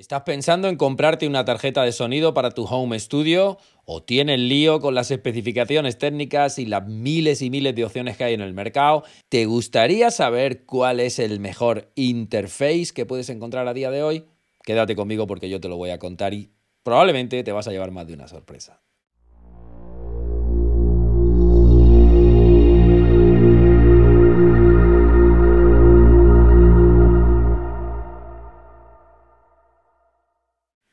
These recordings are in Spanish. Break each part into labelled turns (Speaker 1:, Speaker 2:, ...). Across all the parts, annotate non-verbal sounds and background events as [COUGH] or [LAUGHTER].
Speaker 1: ¿Estás pensando en comprarte una tarjeta de sonido para tu home studio? ¿O tienes lío con las especificaciones técnicas y las miles y miles de opciones que hay en el mercado? ¿Te gustaría saber cuál es el mejor interface que puedes encontrar a día de hoy? Quédate conmigo porque yo te lo voy a contar y probablemente te vas a llevar más de una sorpresa.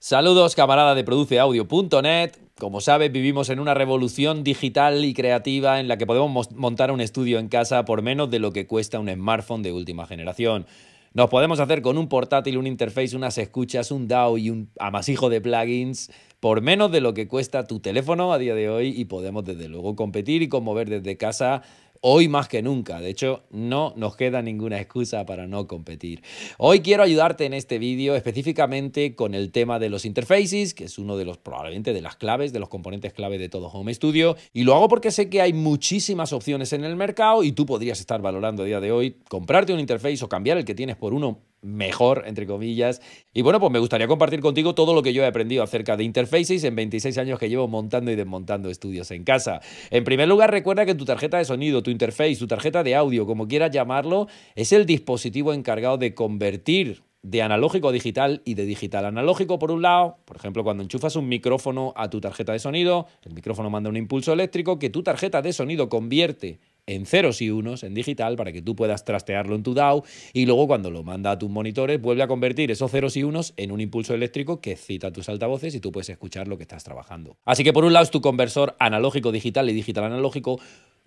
Speaker 1: Saludos, camarada de produceaudio.net. Como sabes, vivimos en una revolución digital y creativa en la que podemos montar un estudio en casa por menos de lo que cuesta un smartphone de última generación. Nos podemos hacer con un portátil, un interface, unas escuchas, un DAO y un amasijo de plugins por menos de lo que cuesta tu teléfono a día de hoy y podemos desde luego competir y conmover desde casa Hoy más que nunca, de hecho, no nos queda ninguna excusa para no competir. Hoy quiero ayudarte en este vídeo específicamente con el tema de los interfaces, que es uno de los probablemente de las claves, de los componentes clave de todo Home Studio, y lo hago porque sé que hay muchísimas opciones en el mercado y tú podrías estar valorando a día de hoy comprarte un interface o cambiar el que tienes por uno mejor, entre comillas. Y bueno, pues me gustaría compartir contigo todo lo que yo he aprendido acerca de interfaces en 26 años que llevo montando y desmontando estudios en casa. En primer lugar, recuerda que tu tarjeta de sonido, tu interface, tu tarjeta de audio, como quieras llamarlo, es el dispositivo encargado de convertir de analógico a digital y de digital a analógico por un lado, por ejemplo, cuando enchufas un micrófono a tu tarjeta de sonido, el micrófono manda un impulso eléctrico que tu tarjeta de sonido convierte en ceros y unos, en digital, para que tú puedas trastearlo en tu DAO y luego cuando lo manda a tus monitores vuelve a convertir esos ceros y unos en un impulso eléctrico que cita tus altavoces y tú puedes escuchar lo que estás trabajando. Así que por un lado es tu conversor analógico digital y digital analógico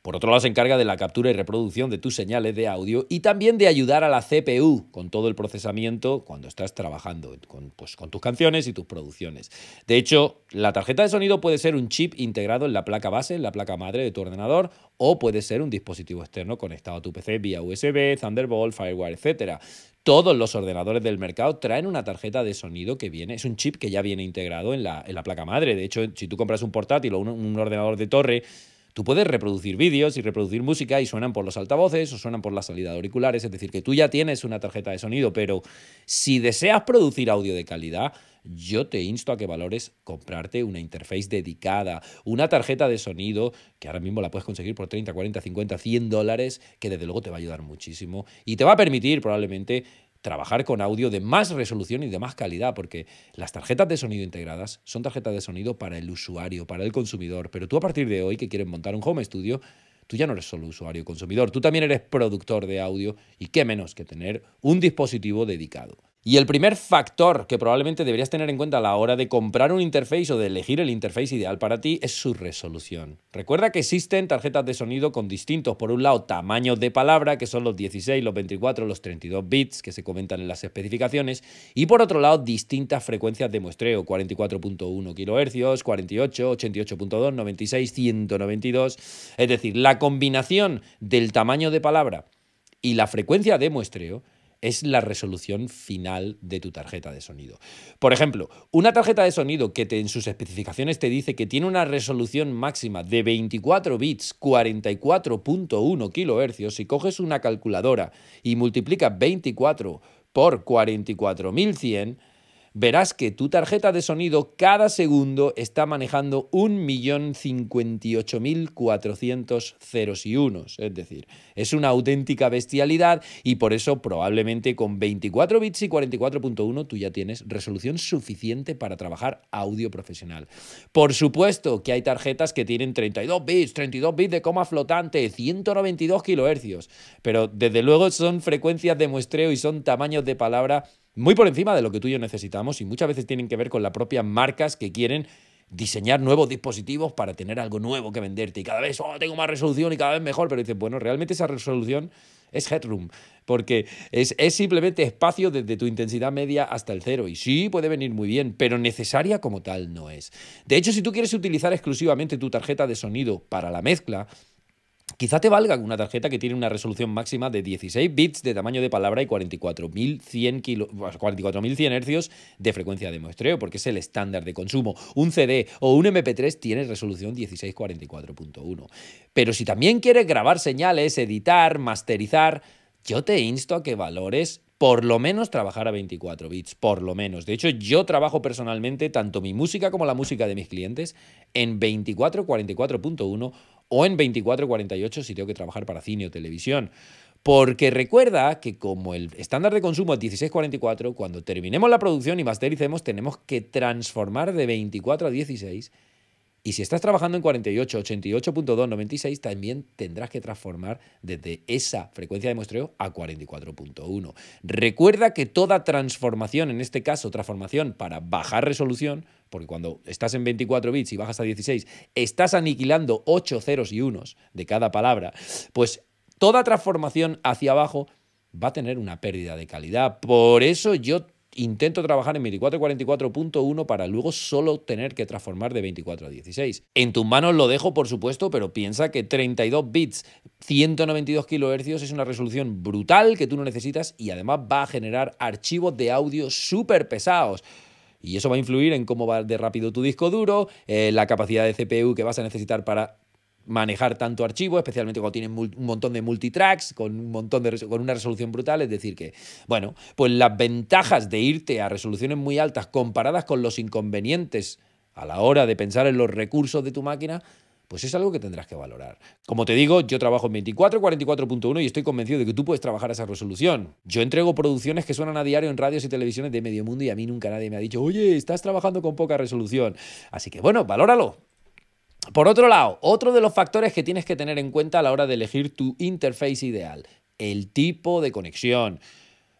Speaker 1: por otro lado, se encarga de la captura y reproducción de tus señales de audio y también de ayudar a la CPU con todo el procesamiento cuando estás trabajando pues, con, tus canciones y tus producciones. De hecho, la tarjeta de sonido puede ser un chip integrado en la placa base, en la placa madre de tu ordenador, o puede ser un dispositivo externo conectado a tu PC vía USB, Thunderbolt, Firewire, etc. Todos los ordenadores del mercado traen una tarjeta de sonido que viene, es un chip que ya viene integrado en la, placa madre. De hecho, si tú compras un portátil o un ordenador de torre, Tú puedes reproducir vídeos y reproducir música y suenan por los altavoces o suenan por la salida de auriculares, es decir, que tú ya tienes una tarjeta de sonido, pero si deseas producir audio de calidad, yo te insto a que valores comprarte una interface dedicada, una tarjeta de sonido, que ahora mismo la puedes conseguir por 30, 40, 50, 100 dólares, que desde luego te va a ayudar muchísimo y te va a permitir probablemente trabajar con audio de más resolución y de más calidad, porque las tarjetas de sonido integradas son tarjetas de sonido para el usuario, para el consumidor, pero tú a partir de hoy que quieres montar un home studio, tú ya no eres solo usuario consumidor, tú también eres productor de audio y qué menos que tener un dispositivo dedicado. Y el primer factor que probablemente deberías tener en cuenta a la hora de comprar un interface o de elegir el interface ideal para ti es su resolución. Recuerda que existen tarjetas de sonido con distintos, por un lado, tamaños de palabra, que son los 16, los 24, los 32 bits que se comentan en las especificaciones, y por otro lado, distintas frecuencias de muestreo, 44.1 kHz, 48, 88.2, 96, 192, es decir, la combinación del tamaño de palabra y la frecuencia de muestreo es la resolución final de tu tarjeta de sonido. Por ejemplo, una tarjeta de sonido que en sus especificaciones te dice que tiene una resolución máxima de 24 bits, 44.1 kHz, si coges una calculadora y multiplicas 24 por 44.100, verás que tu tarjeta de sonido cada segundo está manejando 1.058.400 ceros y unos. Es decir, es una auténtica bestialidad y por eso probablemente con 24 bits y 44.1 tú ya tienes resolución suficiente para trabajar audio profesional. Por supuesto que hay tarjetas que tienen 32 bits, 32 bits de coma flotante, 192 kHz, pero desde luego son frecuencias de muestreo y son tamaños de palabra muy por encima de lo que tú y yo necesitamos y muchas veces tienen que ver con las propias marcas que quieren diseñar nuevos dispositivos para tener algo nuevo que venderte y cada vez oh, tengo más resolución y cada vez mejor, pero dices, bueno, realmente esa resolución es headroom, porque es, es, simplemente espacio desde tu intensidad media hasta el cero. Y sí, puede venir muy bien, pero necesaria como tal no es. De hecho, si tú quieres utilizar exclusivamente tu tarjeta de sonido para la mezcla, Quizá te valga una tarjeta que tiene una resolución máxima de 16 bits de tamaño de palabra y 44.100 kilo... hercios de frecuencia de muestreo, porque es el estándar de consumo. Un CD o un MP3 tiene resolución 1644.1. Pero si también quieres grabar señales, editar, masterizar, yo te insto a que valores por lo menos trabajar a 24 bits, por lo menos. De hecho, yo trabajo personalmente tanto mi música como la música de mis clientes en 2444.1 o en 24-48 si tengo que trabajar para cine o televisión. Porque recuerda que como el estándar de consumo es 1644, cuando terminemos la producción y mastericemos tenemos que transformar de 24 a 16 y si estás trabajando en 48, 88.2, 96, también tendrás que transformar desde esa frecuencia de muestreo a 44.1. Recuerda que toda transformación, en este caso transformación para bajar resolución, porque cuando estás en 24 bits y bajas a 16, estás aniquilando 8 ceros y unos de cada palabra, pues toda transformación hacia abajo va a tener una pérdida de calidad. Por eso yo intento trabajar en 24.44.1 para luego solo tener que transformar de 24 a 16. En tus manos lo dejo, por supuesto, pero piensa que 32 bits, 192 kHz es una resolución brutal que tú no necesitas y además va a generar archivos de audio súper pesados. Y eso va a influir en cómo va de rápido tu disco duro, eh, la capacidad de CPU que vas a necesitar para manejar tanto archivo, especialmente cuando tienen un montón de multitracks, con un montón de con una resolución brutal, es decir que, bueno, pues las ventajas de irte a resoluciones muy altas comparadas con los inconvenientes a la hora de pensar en los recursos de tu máquina, pues es algo que tendrás que valorar. Como te digo, yo trabajo en 24-44.1 y estoy convencido de que tú puedes trabajar a esa resolución. Yo entrego producciones que suenan a diario en radios y televisiones de medio mundo y a mí nunca nadie me ha dicho, oye, estás trabajando con poca resolución. Así que bueno, valóralo. Por otro lado, otro de los factores que tienes que tener en cuenta a la hora de elegir tu interface ideal, el tipo de conexión.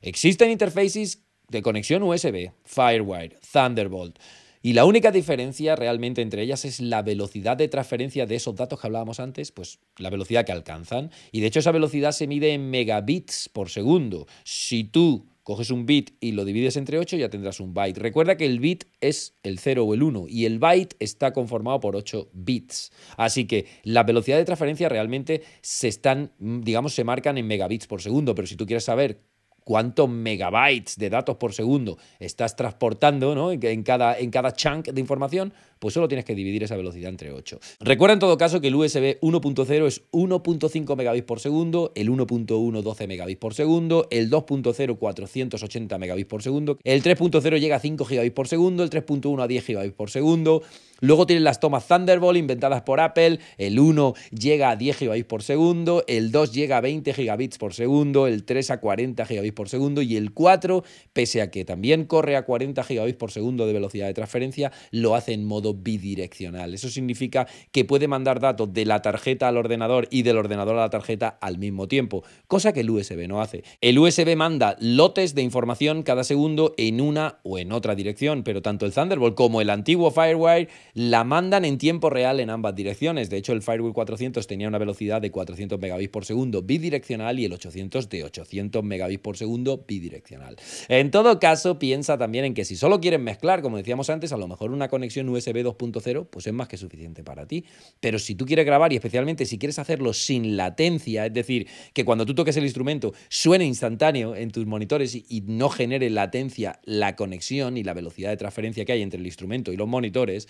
Speaker 1: Existen interfaces de conexión USB, Firewire, Thunderbolt. Y la única diferencia realmente entre ellas es la velocidad de transferencia de esos datos que hablábamos antes, pues la velocidad que alcanzan. Y de hecho esa velocidad se mide en megabits por segundo. Si tú Coges un bit y lo divides entre 8 y ya tendrás un byte. Recuerda que el bit es el 0 o el 1 y el byte está conformado por 8 bits. Así que la velocidad de transferencia realmente se están, mm, digamos, se marcan en megabits por segundo, pero si tú quieres saber cuántos megabytes de datos por segundo estás transportando ¿no? en, cada, en cada chunk de información, pues solo tienes que dividir esa velocidad entre 8. Recuerda en todo caso que el USB 1.0 es 1.5 megabits por segundo, el 1.1 12 megabits por segundo, el 2.0 480 megabits por segundo, el 3.0 llega a 5 gigabits por segundo, el 3.1 a 10 gigabits por segundo. Luego tienen las tomas Thunderbolt inventadas por Apple, el 1 llega a 10 gigabits por segundo, el 2 llega a 20 gigabits por segundo, el 3 a 40 gigabits por segundo y el 4, pese a que también corre a 40 gigabits por segundo de velocidad de transferencia, lo hace en modo bidireccional. Eso significa que puede mandar datos de la tarjeta al ordenador y del ordenador a la tarjeta al mismo tiempo, cosa que el USB no hace. El USB manda lotes de información cada segundo en una o en otra dirección, pero tanto el Thunderbolt como el antiguo Firewire la mandan en tiempo real en ambas direcciones. De hecho, el Firewire 400 tenía una velocidad de 400 megabits por segundo bidireccional y el 800 de 800 megabits por segundo bidireccional. En todo caso, piensa también en que si solo quieren mezclar, como decíamos antes, a lo mejor una conexión USB 20 pues es más que suficiente para ti. Pero si tú quieres grabar y especialmente si quieres hacerlo sin latencia, es decir, que cuando tú toques el instrumento suene instantáneo en tus monitores y no genere latencia la conexión y la velocidad de transferencia que hay entre el instrumento y los monitores,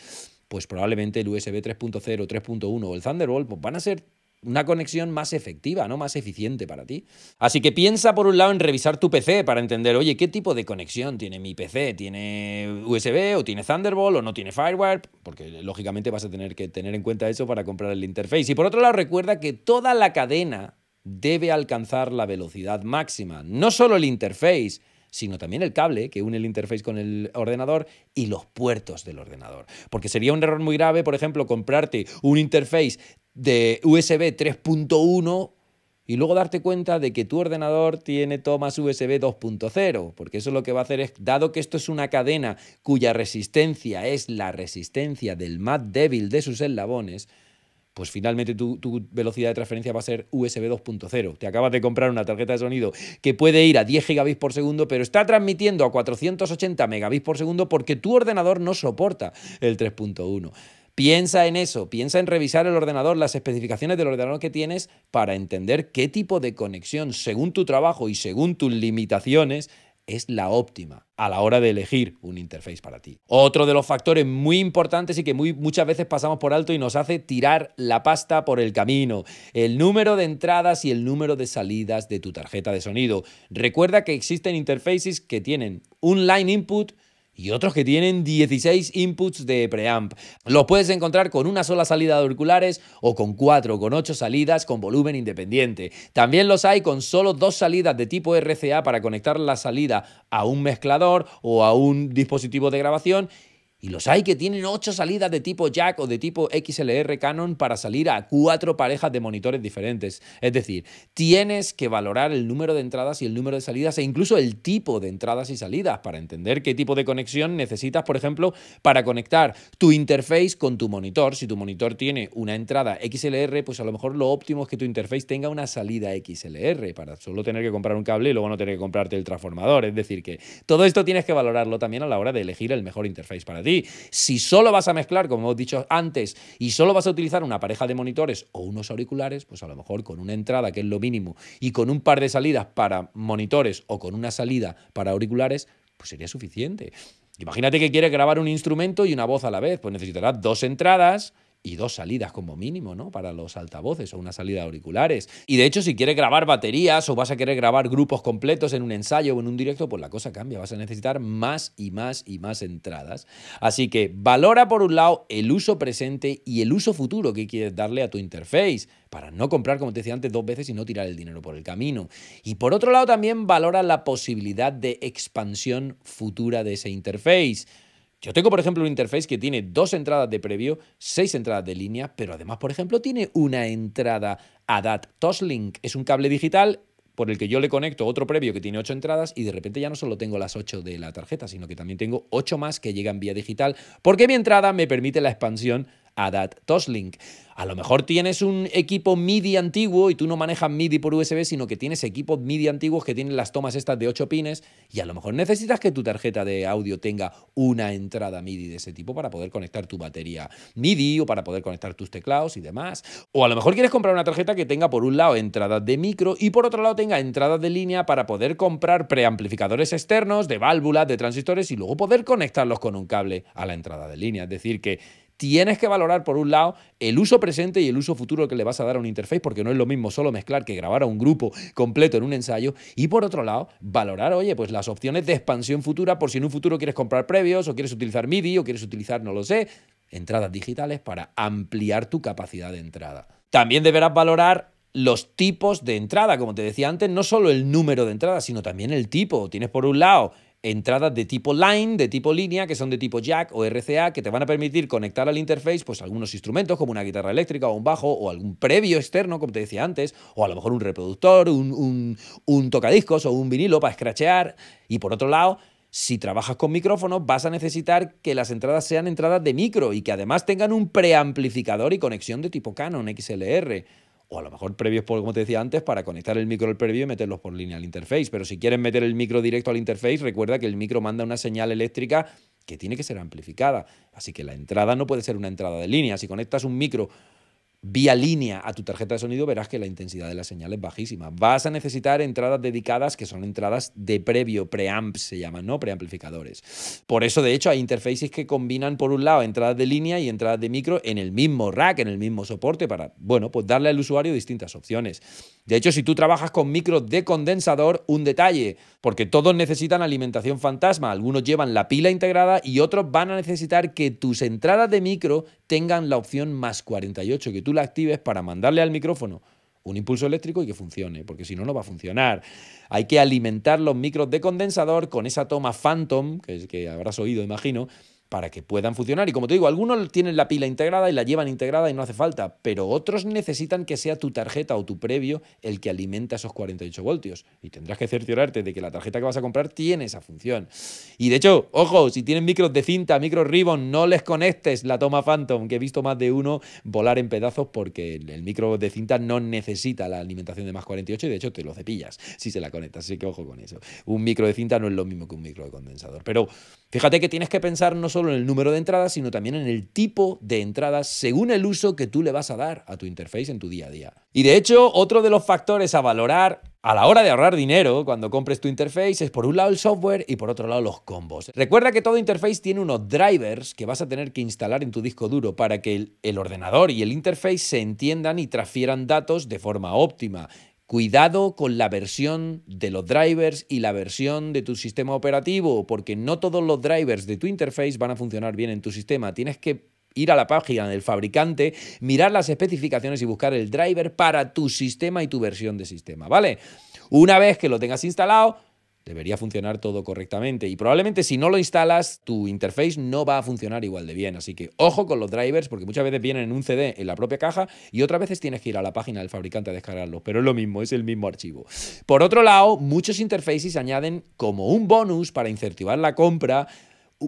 Speaker 1: pues probablemente el USB 3.0, 3.1 o el Thunderbolt pues van a ser una conexión más efectiva, ¿no? Más eficiente para ti. Así que piensa por un lado en revisar tu PC para entender, oye, ¿qué tipo de conexión tiene mi PC? ¿Tiene USB o tiene Thunderbolt o no tiene Firewire? Porque lógicamente vas a tener que tener en cuenta eso para comprar el interface. Y por otro lado, recuerda que toda la cadena debe alcanzar la velocidad máxima, no solo el interface, sino también el cable que une el interface con el ordenador y los puertos del ordenador. Porque sería un error muy grave, por ejemplo, comprarte un interface de USB 3.1 y luego darte cuenta de que tu ordenador tiene tomas USB 2.0, porque eso lo que va a hacer es, dado que esto es una cadena cuya resistencia es la resistencia del más débil de sus eslabones, pues finalmente tu, tu velocidad de transferencia va a ser USB 2.0. Te acabas de comprar una tarjeta de sonido que puede ir a 10 gigabits por segundo, pero está transmitiendo a 480 megabits por segundo porque tu ordenador no soporta el 3.1. Piensa en eso, piensa en revisar el ordenador, las especificaciones del ordenador que tienes para entender qué tipo de conexión, según tu trabajo y según tus limitaciones, es la óptima a la hora de elegir un interface para ti. Otro de los factores muy importantes y que muchas veces pasamos por alto y nos hace tirar la pasta por el camino, el número de entradas y el número de salidas de tu tarjeta de sonido. Recuerda que existen interfaces que tienen un line input, y otros que tienen 16 inputs de preamp. Los puedes encontrar con una sola salida de auriculares o con cuatro o con ocho salidas con volumen independiente. También los hay con solo dos salidas de tipo RCA para conectar la salida a un mezclador o a un dispositivo de grabación y los hay que tienen ocho salidas de tipo jack o de tipo XLR Canon para salir a cuatro parejas de monitores diferentes. Es decir, tienes que valorar el número de entradas y el número de salidas e incluso el tipo de entradas y salidas para entender qué tipo de conexión necesitas, por ejemplo, para conectar tu interface con tu monitor. Si tu monitor tiene una entrada XLR, pues a lo mejor lo óptimo es que tu interface tenga una salida XLR para solo tener que comprar un cable y luego no tener que comprarte el transformador. Es decir, que todo esto tienes que valorarlo también a la hora de elegir el mejor interface para ti. Si solo vas a mezclar, como hemos dicho antes, y solo vas a utilizar una pareja de monitores o unos auriculares, pues a lo mejor con una entrada, que es lo mínimo, y con un par de salidas para monitores o con una salida para auriculares, pues sería suficiente. Imagínate que quieres grabar un instrumento y una voz a la vez, pues necesitarás dos entradas y dos salidas como mínimo, ¿no? Para los altavoces o una salida de auriculares. Y de hecho, si quieres grabar baterías o vas a querer grabar grupos completos en un ensayo o en un directo, pues la cosa cambia. Vas a necesitar más y más y más entradas. Así que valora por un lado el uso presente y el uso futuro que quieres darle a tu interface para no comprar, como te decía antes, dos veces y no tirar el dinero por el camino. Y por otro lado, también valora la posibilidad de expansión futura de ese interface yo tengo, por ejemplo, un interface que tiene dos entradas de previo, seis entradas de línea, pero además, por ejemplo, tiene una entrada ADAT Toslink. Es un cable digital por el que yo le conecto otro previo que tiene ocho entradas y de repente ya no solo tengo las ocho de la tarjeta, sino que también tengo ocho más que llegan vía digital, porque mi entrada me permite la expansión ADAT Toslink. A lo mejor tienes un equipo MIDI antiguo y tú no manejas MIDI por USB, sino que tienes equipos MIDI antiguos que tienen las tomas estas de 8 pines y a lo mejor necesitas que tu tarjeta de audio tenga una entrada MIDI de ese tipo para poder conectar tu batería MIDI o para poder conectar tus teclados y demás. O a lo mejor quieres comprar una tarjeta que tenga por un lado entradas de micro y por otro lado tenga entradas de línea para poder comprar preamplificadores externos de válvulas, de transistores y luego poder conectarlos con un cable a la entrada de línea. Es decir, que tienes que valorar, por un lado, el uso presente y el uso futuro que le vas a dar a un interface, porque no es lo mismo solo mezclar que grabar a un grupo completo en un ensayo. Y por otro lado, valorar, oye, pues las opciones de expansión futura, por si en un futuro quieres comprar previos, o quieres utilizar MIDI, o quieres utilizar, no lo sé, entradas digitales para ampliar tu capacidad de entrada. También deberás valorar los tipos de entrada, como te decía antes, no solo el número de entradas, sino también el tipo. Tienes por un lado entradas de tipo line, de tipo línea, que son de tipo jack o RCA, que te van a permitir conectar al interface pues algunos instrumentos como una guitarra eléctrica o un bajo o algún previo externo, como te decía antes, o a lo mejor un reproductor, un, tocadiscos o un vinilo para scratchear. Y por otro lado, si trabajas con micrófonos, vas a necesitar que las entradas sean entradas de micro y que además tengan un preamplificador y conexión de tipo Canon XLR o a lo mejor previos, por, como te decía antes, para conectar el micro al previo y meterlos por línea al interface. Pero si quieres meter el micro directo al interface, recuerda que el micro manda una señal eléctrica que tiene que ser amplificada. Así que la entrada no puede ser una entrada de línea. Si conectas un micro vía línea a tu tarjeta de sonido, verás que la intensidad de la señal es bajísima. Vas a necesitar entradas dedicadas, que son entradas de previo, preamps se llaman, ¿no? Preamplificadores. Por eso, de hecho, hay interfaces que combinan, por un lado, entradas de línea y entradas de micro en el mismo rack, en el mismo soporte, para, bueno, pues darle al usuario distintas opciones. De hecho, si tú trabajas con micros de condensador, un detalle, porque todos necesitan alimentación fantasma. Algunos llevan la pila integrada y otros van a necesitar que tus entradas de micro tengan la opción más 48 que tú actives para mandarle al micrófono un impulso eléctrico y que funcione, porque si no, no va a funcionar. Hay que alimentar los micros de condensador con esa toma Phantom, que, es, que habrás oído, imagino, para que puedan funcionar. Y como te digo, algunos tienen la pila integrada y la llevan integrada y no hace falta, pero otros necesitan que sea tu tarjeta o tu previo el que alimenta esos 48 voltios. Y tendrás que cerciorarte de que la tarjeta que vas a comprar tiene esa función. Y de hecho, ojo, si tienen micros de cinta, micro ribbon, no les conectes la toma Phantom, que he visto más de uno volar en pedazos porque el micro de cinta no necesita la alimentación de más 48 y de hecho te lo cepillas si se la conectas. Así que ojo con eso. Un micro de cinta no es lo mismo que un micro de condensador. Pero fíjate que tienes que pensar no solo solo en el número de entradas, sino también en el tipo de entradas según el uso que tú le vas a dar a tu interface en tu día a día. Y de hecho, otro de los factores a valorar a la hora de ahorrar dinero cuando compres tu interface es por un lado el software y por otro lado los combos. Recuerda que todo interface tiene unos drivers que vas a tener que instalar en tu disco duro para que el, el ordenador y el interface se entiendan y transfieran datos de forma óptima. Cuidado con la versión de los drivers y la versión de tu sistema operativo, porque no todos los drivers de tu interface van a funcionar bien en tu sistema. Tienes que ir a la página del fabricante, mirar las especificaciones y buscar el driver para tu sistema y tu versión de sistema, ¿vale? Una vez que lo tengas instalado, debería funcionar todo correctamente. Y probablemente si no lo instalas, tu interface no va a funcionar igual de bien. Así que ojo con los drivers, porque muchas veces vienen en un CD en la propia caja y otras veces tienes que ir a la página del fabricante a descargarlo Pero es lo mismo, es el mismo archivo. Por otro lado, muchos interfaces añaden como un bonus para incentivar la compra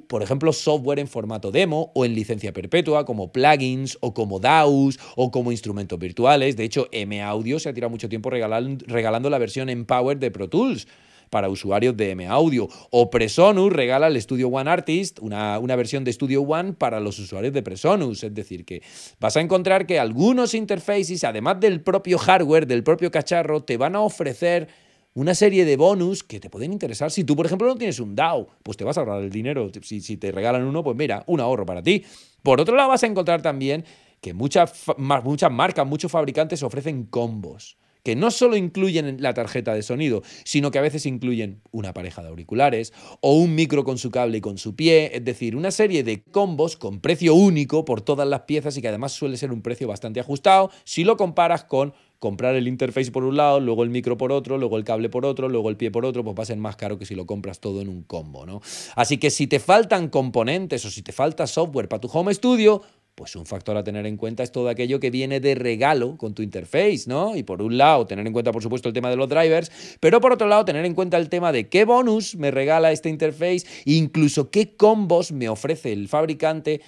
Speaker 1: por ejemplo, software en formato demo o en licencia perpetua, como plugins o como DAWs o como instrumentos virtuales. De hecho, M Audio se ha tirado mucho tiempo regalando, regalando la versión Empower de Pro Tools para usuarios de M Audio. O Presonus regala el Studio One Artist, una, una versión de Studio One para los usuarios de Presonus. Es decir, que vas a encontrar que algunos interfaces, además del propio hardware, del propio cacharro, te van a ofrecer una serie de bonus que te pueden interesar. Si tú, por ejemplo, no tienes un DAO, pues te vas a ahorrar el dinero. Si, te regalan uno, pues mira, un ahorro para ti. Por otro lado, vas a encontrar también que muchas, muchas marcas, muchos fabricantes ofrecen combos que no solo incluyen la tarjeta de sonido, sino que a veces incluyen una pareja de auriculares o un micro con su cable y con su pie, es decir, una serie de combos con precio único por todas las piezas y que además suele ser un precio bastante ajustado si lo comparas con comprar el interface por un lado, luego el micro por otro, luego el cable por otro, luego el pie por otro, pues va a ser más caro que si lo compras todo en un combo, ¿no? Así que si te faltan componentes o si te falta software para tu home studio, pues un factor a tener en cuenta es todo aquello que viene de regalo con tu interface, ¿no? Y por un lado, tener en cuenta, por supuesto, el tema de los drivers, pero por otro lado, tener en cuenta el tema de qué bonus me regala esta interface, incluso qué combos me ofrece el fabricante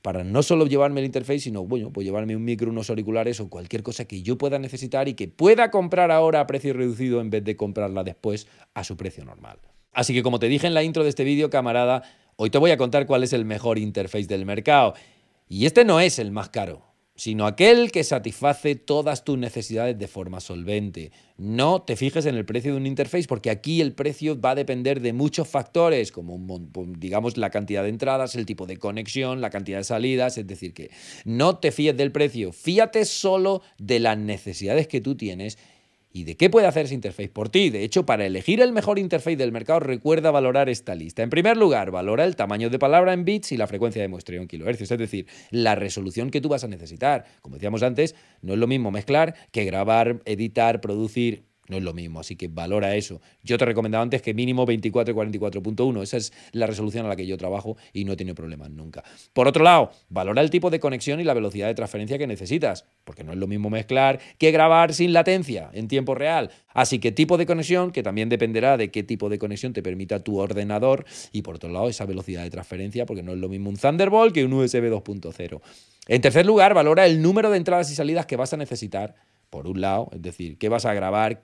Speaker 1: para no solo llevarme el interface, sino, bueno, pues llevarme un micro, unos auriculares o cualquier cosa que yo pueda necesitar y que pueda comprar ahora a precio reducido en vez de comprarla después a su precio normal. Así que como te dije en la intro de este vídeo, camarada, hoy te voy a contar cuál es el mejor interface del mercado. Y este no es el más caro, sino aquel que satisface todas tus necesidades de forma solvente. No te fijes en el precio de un interface porque aquí el precio va a depender de muchos factores, como pues, digamos la cantidad de entradas, el tipo de conexión, la cantidad de salidas, es decir, que no te fíes del precio, fíate solo de las necesidades que tú tienes ¿Y de qué puede hacer ese interface por ti? De hecho, para elegir el mejor interface del mercado, recuerda valorar esta lista. En primer lugar, valora el tamaño de palabra en bits y la frecuencia de muestreo en kilohercios, es decir, la resolución que tú vas a necesitar. Como decíamos antes, no es lo mismo mezclar que grabar, editar, producir no es lo mismo, así que valora eso. Yo te recomendaba antes que mínimo 24 44.1, esa es la resolución a la que yo trabajo y no tiene problemas nunca. Por otro lado, valora el tipo de conexión y la velocidad de transferencia que necesitas, porque no es lo mismo mezclar que grabar sin latencia en tiempo real. Así que tipo de conexión, que también dependerá de qué tipo de conexión te permita tu ordenador, y por otro lado, esa velocidad de transferencia, porque no es lo mismo un Thunderbolt que un USB 2.0. En tercer lugar, valora el número de entradas y salidas que vas a necesitar, por un lado, es decir, qué vas a grabar,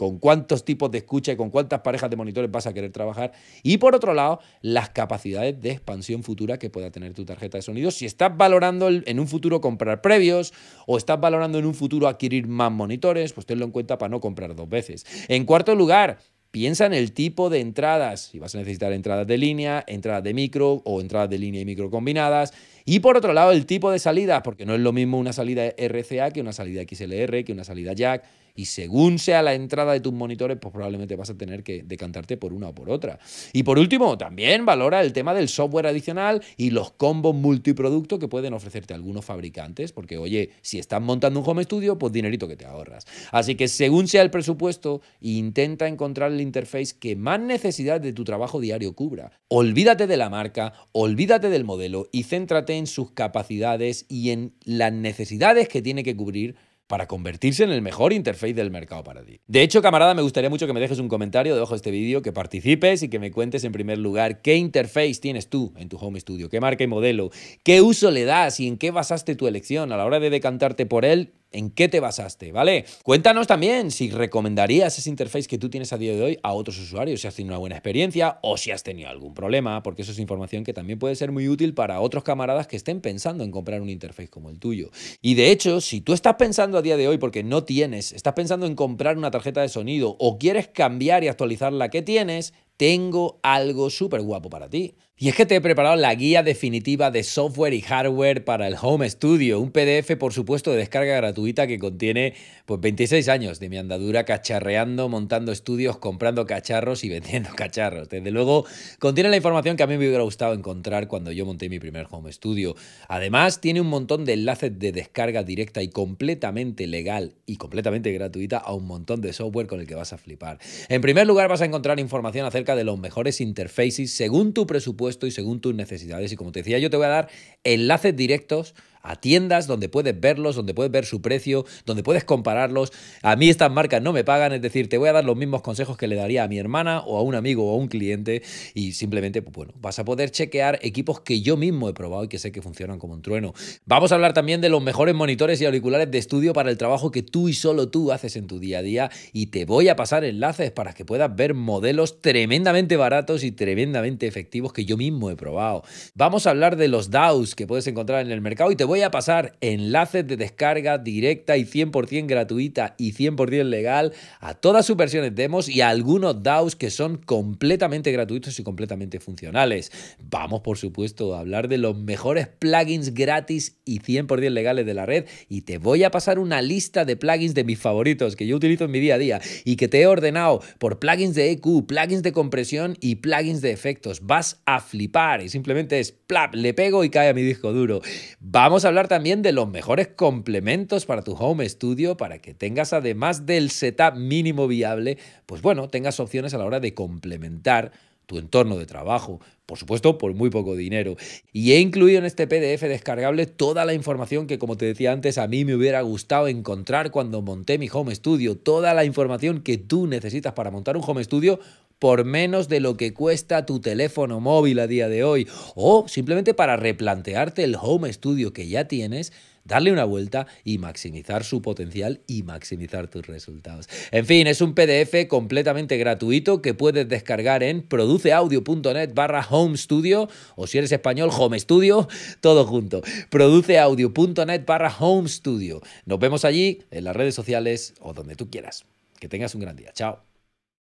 Speaker 1: con cuántos tipos de escucha y con cuántas parejas de monitores vas a querer trabajar. Y por otro lado, las capacidades de expansión futura que pueda tener tu tarjeta de sonido. Si estás valorando en un futuro comprar previos o estás valorando en un futuro adquirir más monitores, pues tenlo en cuenta para no comprar dos veces. En cuarto lugar, Piensa en el tipo de entradas, si vas a necesitar entradas de línea, entradas de micro o entradas de línea y micro combinadas. Y por otro lado, el tipo de salidas, porque no es lo mismo una salida RCA que una salida XLR, que una salida jack, y según sea la entrada de tus monitores, pues probablemente vas a tener que decantarte por una o por otra. Y por último, también valora el tema del software adicional y los combos multiproducto que pueden ofrecerte algunos fabricantes, porque oye, si estás montando un home studio, pues dinerito que te ahorras. Así que según sea el presupuesto, intenta encontrar el interface que más necesidad de tu trabajo diario cubra. Olvídate de la marca, olvídate del modelo y céntrate en sus capacidades y en las necesidades que tiene que cubrir para convertirse en el mejor interface del mercado para ti. De hecho, camarada, me gustaría mucho que me dejes un comentario debajo de este vídeo, que participes y que me cuentes en primer lugar qué interface tienes tú en tu home studio, qué marca y modelo, qué uso le das y en qué basaste tu elección a la hora de decantarte por él en qué te basaste, ¿vale? Cuéntanos también si recomendarías ese interface que tú tienes a día de hoy a otros usuarios, si has tenido una buena experiencia o si has tenido algún problema, porque eso es información que también puede ser muy útil para otros camaradas que estén pensando en comprar un interface como el tuyo. Y de hecho, si tú estás pensando a día de hoy porque no tienes, estás pensando en comprar una tarjeta de sonido o quieres cambiar y actualizar la que tienes, tengo algo súper guapo para ti. Y es que te he preparado la guía definitiva de software y hardware para el Home Studio, un PDF por supuesto de descarga gratuita que contiene pues 26 años de mi andadura cacharreando, montando estudios, comprando cacharros y vendiendo [LAUGHS] cacharros. Desde luego contiene la información que a mí me hubiera gustado encontrar cuando yo monté mi primer Home Studio. Además tiene un montón de enlaces de descarga directa y completamente legal y completamente gratuita a un montón de software con el que vas a flipar. En primer lugar vas a encontrar información acerca de los mejores interfaces según tu presupuesto y según tus necesidades. Y como te decía, yo te voy a dar enlaces directos a tiendas donde puedes verlos, donde puedes ver su precio, donde puedes compararlos. A mí estas marcas no me pagan, es decir, te voy a dar los mismos consejos que le daría a mi hermana o a un amigo o a un cliente y simplemente, pues bueno, vas a poder chequear equipos que yo mismo he probado y que sé que funcionan como un trueno. Vamos a hablar también de los mejores monitores y auriculares de estudio para el trabajo que tú y solo tú haces en tu día a día y te voy a pasar enlaces para que puedas ver modelos tremendamente baratos y tremendamente efectivos que yo mismo he probado. Vamos a hablar de los DAOs que puedes encontrar en el mercado y te voy a pasar enlaces de descarga directa y 100% gratuita y 100% legal a todas sus versiones demos y a algunos DAOs que son completamente gratuitos y completamente funcionales. Vamos, por supuesto, a hablar de los mejores plugins gratis y 100% legales de la red y te voy a pasar una lista de plugins de mis favoritos que yo utilizo en mi día a día y que te he ordenado por plugins de EQ, plugins de compresión y plugins de efectos. Vas a flipar y simplemente es plap, le pego y cae a mi disco duro. Vamos hablar también de los mejores complementos para tu home studio para que tengas además del setup mínimo viable, pues bueno, tengas opciones a la hora de complementar tu entorno de trabajo, por supuesto por muy poco dinero. Y he incluido en este PDF descargable toda la información que, como te decía antes, a mí me hubiera gustado encontrar cuando monté mi home studio, toda la información que tú necesitas para montar un home studio por menos de lo que cuesta tu teléfono móvil a día de hoy. O simplemente para replantearte el home studio que ya tienes darle una vuelta y maximizar su potencial y maximizar tus resultados. En fin, es un PDF completamente gratuito que puedes descargar en produceaudio.net barra home studio o si eres español, home studio, todo junto. produceaudio.net barra home studio. Nos vemos allí, en las redes sociales o donde tú quieras. Que tengas un gran día. Chao.